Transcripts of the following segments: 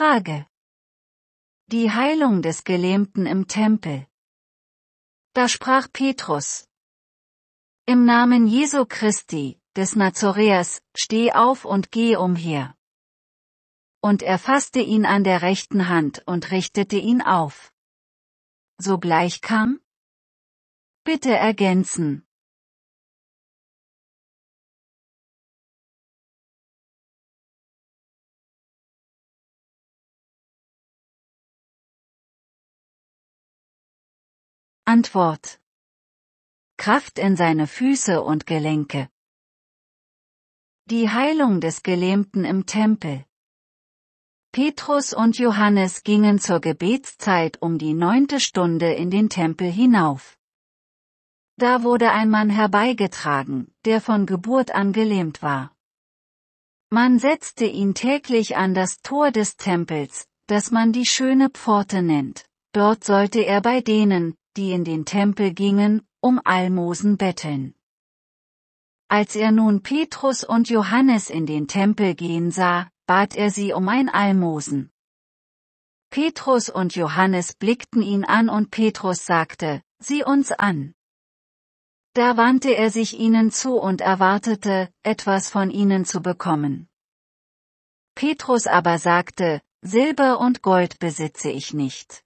Frage. Die Heilung des Gelähmten im Tempel. Da sprach Petrus. Im Namen Jesu Christi, des Nazoreas, steh auf und geh umher. Und er fasste ihn an der rechten Hand und richtete ihn auf. Sogleich kam? Bitte ergänzen. Antwort. Kraft in seine Füße und Gelenke. Die Heilung des Gelähmten im Tempel. Petrus und Johannes gingen zur Gebetszeit um die neunte Stunde in den Tempel hinauf. Da wurde ein Mann herbeigetragen, der von Geburt an gelähmt war. Man setzte ihn täglich an das Tor des Tempels, das man die schöne Pforte nennt. Dort sollte er bei denen, die in den Tempel gingen, um Almosen betteln. Als er nun Petrus und Johannes in den Tempel gehen sah, bat er sie um ein Almosen. Petrus und Johannes blickten ihn an und Petrus sagte, sieh uns an. Da wandte er sich ihnen zu und erwartete, etwas von ihnen zu bekommen. Petrus aber sagte, Silber und Gold besitze ich nicht.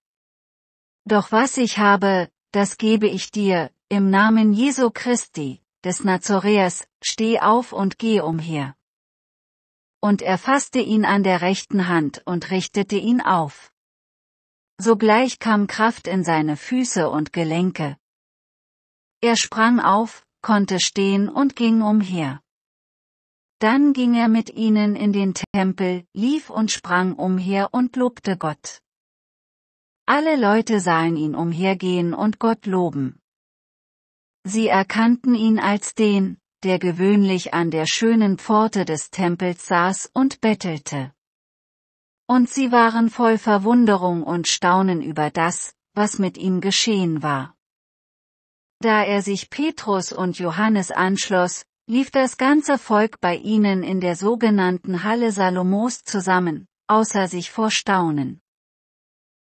Doch was ich habe, das gebe ich dir, im Namen Jesu Christi, des Nazoräers, steh auf und geh umher. Und er fasste ihn an der rechten Hand und richtete ihn auf. Sogleich kam Kraft in seine Füße und Gelenke. Er sprang auf, konnte stehen und ging umher. Dann ging er mit ihnen in den Tempel, lief und sprang umher und lobte Gott. Alle Leute sahen ihn umhergehen und Gott loben. Sie erkannten ihn als den, der gewöhnlich an der schönen Pforte des Tempels saß und bettelte. Und sie waren voll Verwunderung und Staunen über das, was mit ihm geschehen war. Da er sich Petrus und Johannes anschloss, lief das ganze Volk bei ihnen in der sogenannten Halle Salomos zusammen, außer sich vor Staunen.